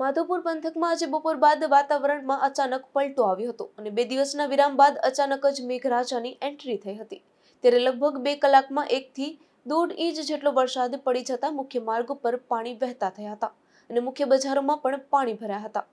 માધોપુર પંથકમાં આજે બપોર બાદ વાતાવરણમાં અચાનક પલટો આવ્યો હતો અને બે દિવસના વિરામ બાદ અચાનક જ મેઘરાજાની એન્ટ્રી થઈ હતી ત્યારે લગભગ બે કલાકમાં એકથી દોઢ ઇંચ જેટલો વરસાદ પડી જતા મુખ્ય માર્ગ પર પાણી વહેતા થયા હતા અને મુખ્ય બજારોમાં પણ પાણી ભર્યા હતા